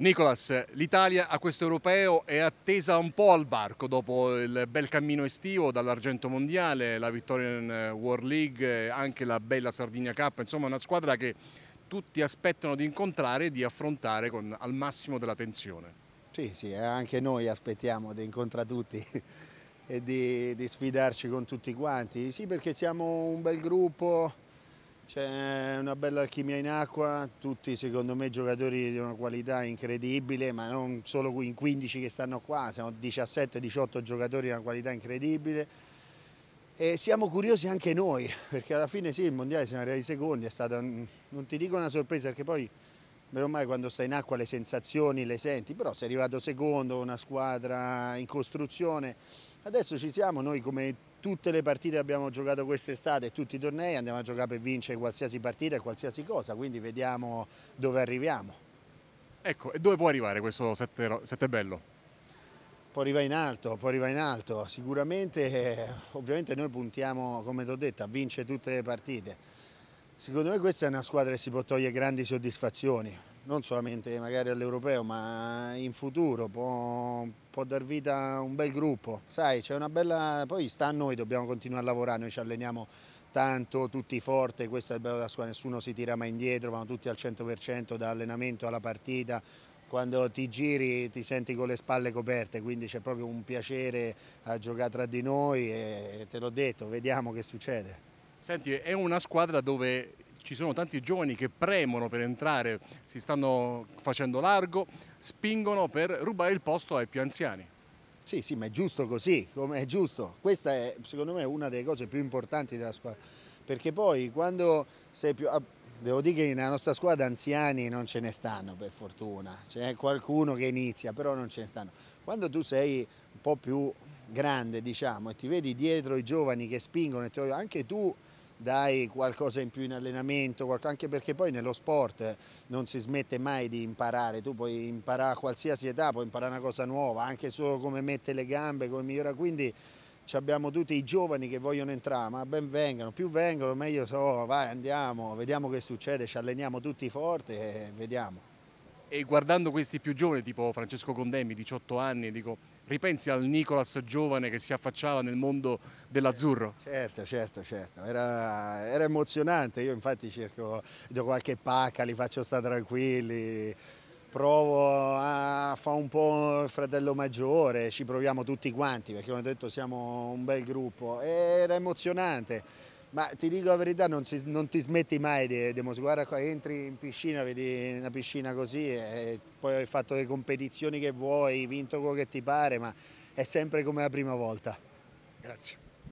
Nicolas, l'Italia a questo europeo è attesa un po' al barco dopo il bel cammino estivo dall'argento mondiale, la vittoria in eh, World League, eh, anche la bella Sardinia Cup, insomma una squadra che tutti aspettano di incontrare e di affrontare con, al massimo della tensione. Sì, sì, eh, anche noi aspettiamo di incontrare tutti e di, di sfidarci con tutti quanti, sì perché siamo un bel gruppo, c'è una bella alchimia in acqua, tutti secondo me giocatori di una qualità incredibile, ma non solo in 15 che stanno qua, siamo 17-18 giocatori di una qualità incredibile. E siamo curiosi anche noi, perché alla fine sì, il mondiale siamo arrivati secondi, è stata, non ti dico una sorpresa, perché poi meno ormai quando stai in acqua le sensazioni le senti, però sei arrivato secondo, una squadra in costruzione, Adesso ci siamo, noi come tutte le partite che abbiamo giocato quest'estate, tutti i tornei, andiamo a giocare per vincere qualsiasi partita e qualsiasi cosa, quindi vediamo dove arriviamo. Ecco, e dove può arrivare questo sette, sette bello? Può arrivare in alto, può arrivare in alto, sicuramente ovviamente noi puntiamo, come ti ho detto, a vincere tutte le partite. Secondo me questa è una squadra che si può togliere grandi soddisfazioni, non solamente magari all'europeo, ma in futuro può, può, dar vita a un bel gruppo. Sai, c'è una bella. Poi sta a noi, dobbiamo continuare a lavorare, noi ci alleniamo tanto, tutti forti, questo è il bello della squadra, nessuno si tira mai indietro, vanno tutti al 100% da allenamento alla partita. Quando ti giri ti senti con le spalle coperte, quindi c'è proprio un piacere a giocare tra di noi e te l'ho detto, vediamo che succede. Senti, è una squadra dove ci sono tanti giovani che premono per entrare, si stanno facendo largo, spingono per rubare il posto ai più anziani. Sì, sì, ma è giusto così, come è giusto. Questa è secondo me una delle cose più importanti della squadra, perché poi quando sei più... Ah, devo dire che nella nostra squadra anziani non ce ne stanno per fortuna, c'è qualcuno che inizia però non ce ne stanno. Quando tu sei un po' più grande diciamo e ti vedi dietro i giovani che spingono e ti vogliono, anche tu dai qualcosa in più in allenamento, anche perché poi nello sport non si smette mai di imparare, tu puoi imparare a qualsiasi età, puoi imparare una cosa nuova, anche solo come mette le gambe, come migliora, quindi abbiamo tutti i giovani che vogliono entrare, ma ben vengano, più vengono meglio so, vai andiamo, vediamo che succede, ci alleniamo tutti forti e vediamo. E guardando questi più giovani, tipo Francesco Condemmi, 18 anni, dico, ripensi al Nicolas giovane che si affacciava nel mondo dell'azzurro? Certo, certo, certo. Era, era, emozionante. Io infatti cerco, do qualche pacca, li faccio stare tranquilli. Provo a fare un po' il fratello maggiore, ci proviamo tutti quanti perché come ho detto siamo un bel gruppo. Era emozionante ma ti dico la verità, non, si, non ti smetti mai di, di guarda qua, entri in piscina, vedi una piscina così e poi hai fatto le competizioni che vuoi, hai vinto quello che ti pare, ma è sempre come la prima volta. Grazie.